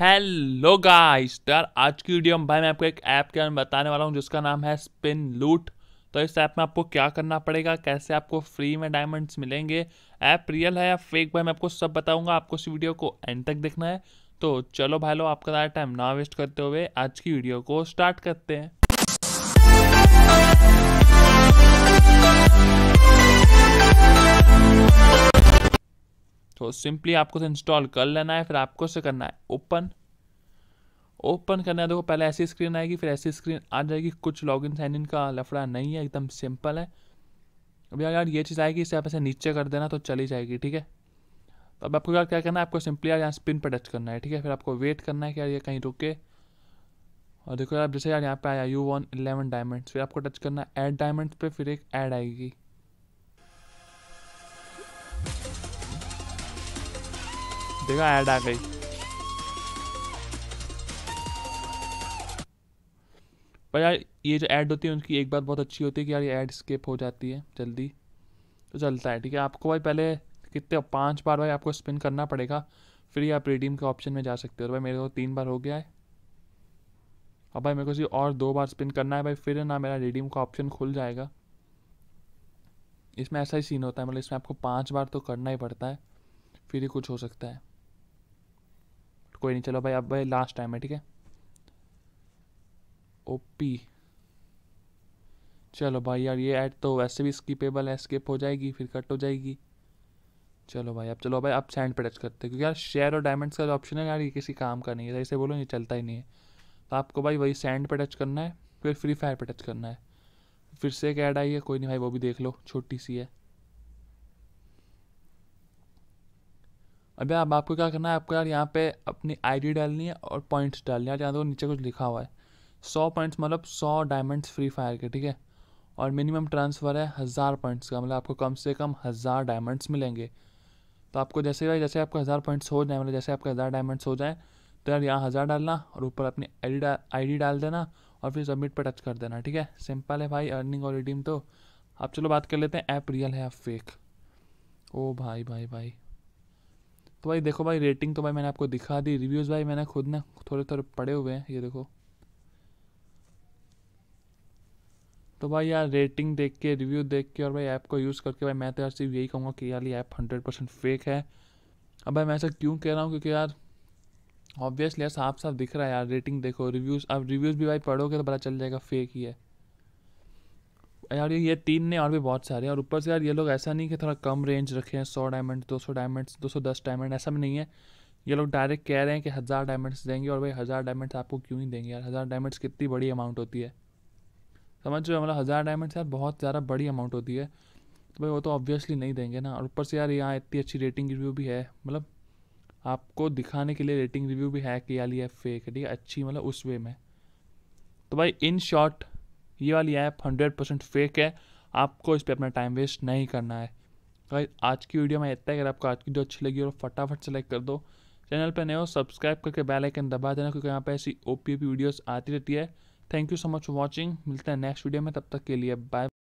hello guys तो यार आज की वीडियो में भाई मैं आपको एक ऐप के बारे में बताने वाला हूँ जिसका नाम है स्पिन लूट तो इस ऐप में आपको क्या करना पड़ेगा कैसे आपको फ्री में डायमंड्स मिलेंगे ऐप रियल है या फेक भाई मैं आपको सब बताऊंगा आपको इस वीडियो को एंड तक देखना है तो चलो भाई लो आपका ज़्यादा टाइम ना वेस्ट करते हुए आज की वीडियो को स्टार्ट करते हैं तो सिंपली आपको तो इंस्टॉल कर लेना है फिर आपको से करना है ओपन ओपन करना है देखो पहले ऐसी स्क्रीन आएगी फिर ऐसी स्क्रीन आ जाएगी कुछ लॉग इन साइन इन का लफड़ा नहीं है एकदम सिंपल है अभी यार ये चीज़ आएगी इसे आप ऐसे नीचे कर देना तो चली जाएगी ठीक है तो अब आपको यार क्या करना है आपको सिंपली यार यहाँ स्पिन पर टच करना है ठीक है फिर आपको वेट करना है कि यार ये कहीं रुके और देखो यार जैसे यार यहाँ पे आया यू वन इलेवन डायमंड्स फिर आपको टच करना है एड डायमंड्स पे फिर एक ऐड आएगी देखो ऐड आ गई पर यार ये जो ऐड होती है उनकी एक बात बहुत अच्छी होती है कि यार ये ऐड स्किप हो जाती है जल्दी तो चलता है ठीक है आपको भाई पहले कितने पांच बार भाई आपको स्पिन करना पड़ेगा फिर ही आप रिडीम के ऑप्शन में जा सकते हो भाई मेरे को तीन बार हो गया है अब भाई मेरे को सिर्फ और दो बार स्पिन करना है भाई फिर ना मेरा रिडीम का ऑप्शन खुल जाएगा इसमें ऐसा ही सीन होता है मतलब इसमें आपको पाँच बार तो करना ही पड़ता है फिर ही कुछ हो सकता है कोई नहीं चलो भाई अब भाई लास्ट टाइम है ठीक है ओ पी चलो भाई यार ये ऐड तो वैसे भी स्कीपेबल है स्किप हो जाएगी फिर कट हो जाएगी चलो भाई अब चलो भाई अब सैंड पे टच करते हैं क्योंकि यार शेयर और डायमंड्स का जो ऑप्शन है यार ये किसी काम का नहीं है ऐसे बोलो ये चलता ही नहीं है तो आपको भाई वही सैंड पे टच करना है फिर फ्री फायर पे टच करना है फिर से एक ऐड आई है कोई नहीं भाई वो भी देख लो छोटी सी है अभी अब आपको क्या करना है आपको यार यहाँ पे अपनी आईडी डालनी है और पॉइंट्स डालनी है यार यहाँ देखो नीचे कुछ लिखा हुआ है सौ पॉइंट्स मतलब सौ डायमंड्स फ्री फायर के ठीक है और मिनिमम ट्रांसफ़र है हज़ार पॉइंट्स का मतलब आपको कम से कम हज़ार डायमंड्स मिलेंगे तो आपको जैसे भाई जैसे आपको हज़ार पॉइंट्स हो जाए मतलब जैसे आपके हज़ार डायमंड्स हो जाए तो यार यहाँ हज़ार डालना और ऊपर अपनी आई डी डाल देना और फिर सबमिट पर टच कर देना ठीक है सिंपल है भाई अर्निंग और रिडीम तो आप चलो बात कर लेते हैं ऐप रियल है या फेक ओ भाई भाई भाई तो भाई देखो भाई रेटिंग तो भाई मैंने आपको दिखा दी रिव्यूज़ भाई मैंने खुद ना थोड़े थोड़े पड़े हुए हैं ये देखो तो भाई यार रेटिंग देख के रिव्यू देख के और भाई ऐप को यूज़ करके भाई मैं तो यार सिर्फ यही कहूँगा कि यार ये ऐप हंड्रेड परसेंट फेक है अब भाई मैं ऐसा क्यों कह रहा हूँ क्योंकि यार ऑब्वियसली यार साफ साफ दिख रहा है यार रेटिंग देखो रिव्यूज़ अब रिव्यूज़ भी भाई पढ़ोगे तो पता चल जाएगा फेक ही है यार ये तीन ने और भी बहुत सारे और ऊपर से यार ये लोग ऐसा नहीं कि थोड़ा कम रेंज रखे हैं सौ डायमंड दो सौ डायमंड दो सौ दस डायमंड ऐसा भी नहीं है ये लोग डायरेक्ट कह रहे हैं कि हज़ार डायमंड्स देंगे और भाई हज़ार डायमंड्स आपको क्यों ही देंगे यार हज़ार डायमंड्स कितनी बड़ी अमाउंट होती है समझ रहे हो मतलब हज़ार डायमंड्स यार बहुत ज़्यादा बड़ी अमाउंट होती है तो भाई वो तो ऑब्वियसली नहीं देंगे ना और ऊपर से यार यहाँ इतनी अच्छी रेटिंग रिव्यू भी है मतलब आपको दिखाने के लिए रेटिंग रिव्यू भी है कि यार ये फेक है ठीक है अच्छी मतलब उस वे में तो भाई इन शॉर्ट ये वाली ऐप हंड्रेड परसेंट फेक है आपको इस पर अपना टाइम वेस्ट नहीं करना है अगर आज की वीडियो में इतना अगर आपको आज की वीडियो अच्छी लगी और तो फटाफट से लाइक कर दो चैनल पर नए हो सब्सक्राइब करके बेल आइकन दबा देना क्योंकि यहाँ पर ऐसी ओ पी वीडियोज़ आती रहती है thank you so much for watching मिलते हैं नेक्स्ट वीडियो में तब तक के लिए बाय